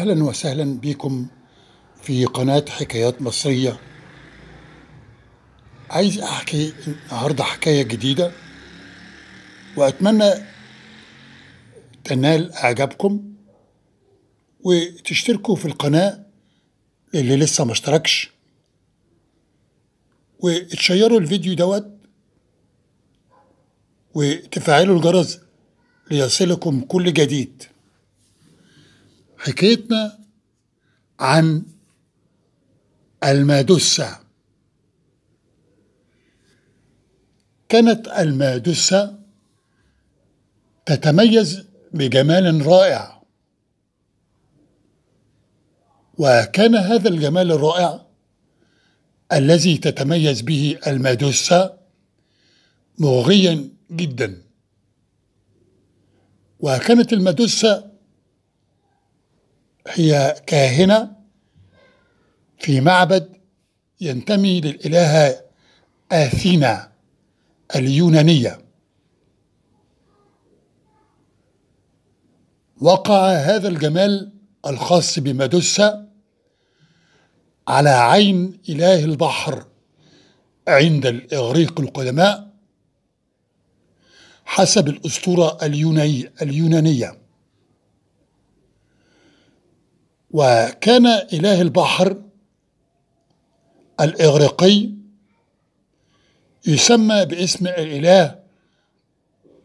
أهلا وسهلا بكم في قناة حكايات مصرية عايز أحكي النهاردة حكاية جديدة وأتمنى تنال إعجابكم وتشتركوا في القناة اللي لسه ما اشتركش وتشيروا الفيديو دوت وتفعلوا الجرس ليصلكم كل جديد حكايتنا عن المادوسة كانت المادوسة تتميز بجمال رائع وكان هذا الجمال الرائع الذي تتميز به المادوسة مغريا جدا وكانت المادوسة هي كاهنة في معبد ينتمي للإلهة أثينا اليونانية وقع هذا الجمال الخاص بميدوسا على عين إله البحر عند الإغريق القدماء حسب الأسطورة اليونانية وكان إله البحر الإغريقي يسمى باسم الإله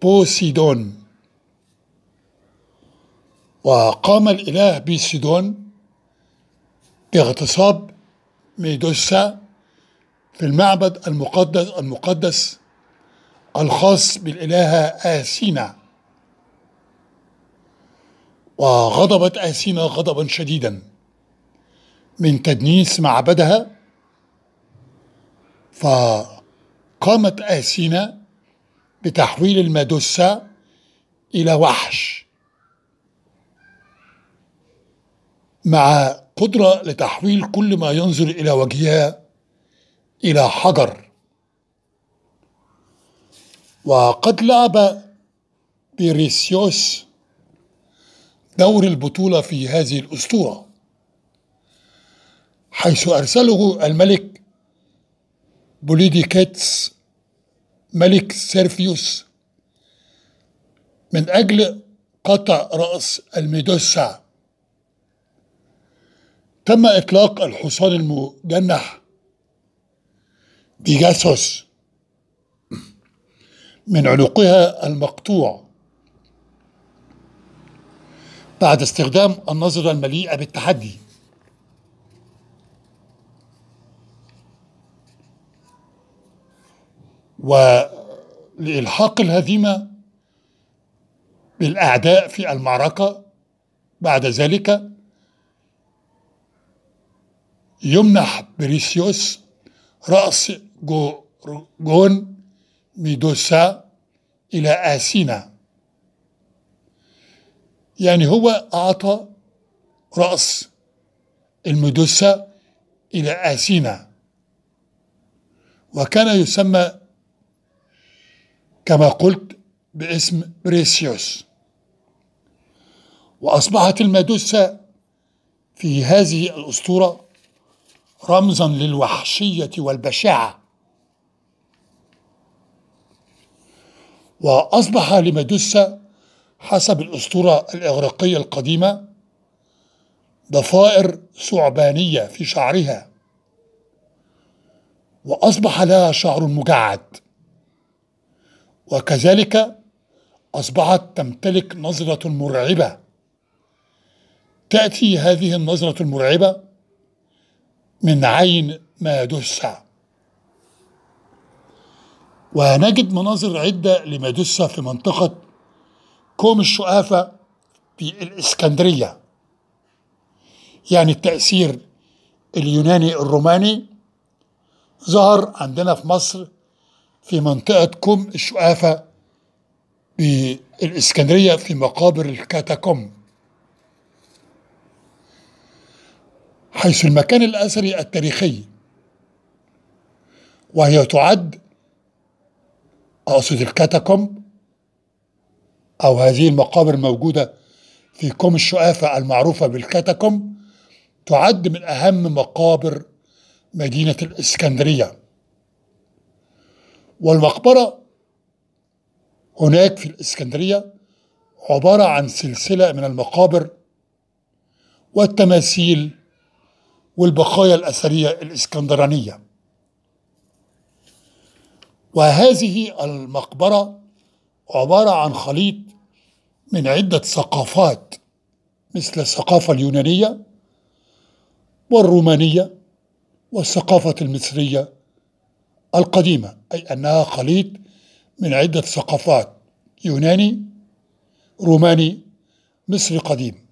بوسيدون وقام الإله بوسيدون باغتصاب ميدوسا في المعبد المقدس المقدس الخاص بالإلهة آسينا وغضبت آسينا غضبا شديدا من تدنيس معبدها فقامت آسينا بتحويل المادوسة إلى وحش مع قدرة لتحويل كل ما ينظر إلى وجهها إلى حجر وقد لعب بيريسيوس دور البطولة في هذه الأسطورة حيث أرسله الملك بوليديكاتس ملك سيرفيوس من أجل قطع رأس الميدوسا تم إطلاق الحصان المجنح بيجاسوس من عنقها المقطوع بعد استخدام النظرة المليئة بالتحدي ولإلحاق الهزيمة بالأعداء في المعركة بعد ذلك يمنح بريسيوس رأس جو جون ميدوسا إلى آسينا يعني هو أعطى رأس المدوسة إلى أثينا وكان يسمى كما قلت باسم بريسيوس وأصبحت المدوسة في هذه الأسطورة رمزا للوحشية والبشاعة وأصبح لمدوسة حسب الأسطورة الإغريقية القديمة ضفائر ثعبانية في شعرها وأصبح لها شعر مجعد وكذلك أصبحت تمتلك نظرة مرعبة تأتي هذه النظرة المرعبة من عين ما يدسها ونجد مناظر عدة لميدوسا في منطقة قوم الشقافة الإسكندرية يعني التأثير اليوناني الروماني ظهر عندنا في مصر في منطقة كوم الشقافة الإسكندرية في مقابر الكاتاكوم حيث المكان الأثري التاريخي وهي تعد أقصد الكاتاكومب أو هذه المقابر الموجودة في كوم الشقافة المعروفة بالكاتاكوم تعد من أهم مقابر مدينة الإسكندرية والمقبرة هناك في الإسكندرية عبارة عن سلسلة من المقابر والتماثيل والبقايا الأثرية الإسكندرانية وهذه المقبرة عبارة عن خليط من عدة ثقافات مثل الثقافة اليونانية والرومانية والثقافة المصرية القديمة أي أنها خليط من عدة ثقافات يوناني روماني مصري قديم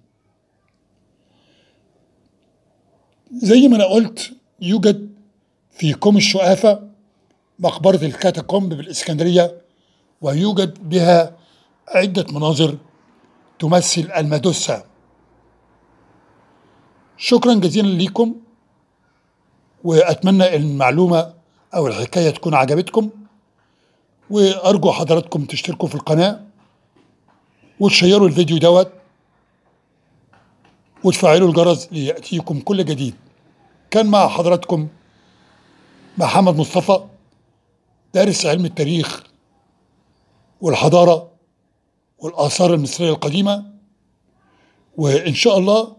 زي ما أنا قلت يوجد في كوم الشؤافة مقبرة الكاتاكومب بالإسكندرية ويوجد بها عدة مناظر تمثل المدوسة شكرا جزيلا لكم وأتمنى المعلومة أو الحكاية تكون عجبتكم وأرجو حضراتكم تشتركوا في القناة وتشيروا الفيديو دوت وتفعلوا الجرس ليأتيكم كل جديد كان مع حضراتكم محمد مصطفى دارس علم التاريخ والحضارة والآثار المصرية القديمة وإن شاء الله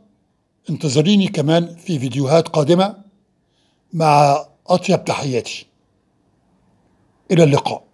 انتظريني كمان في فيديوهات قادمة مع أطيب تحياتي إلى اللقاء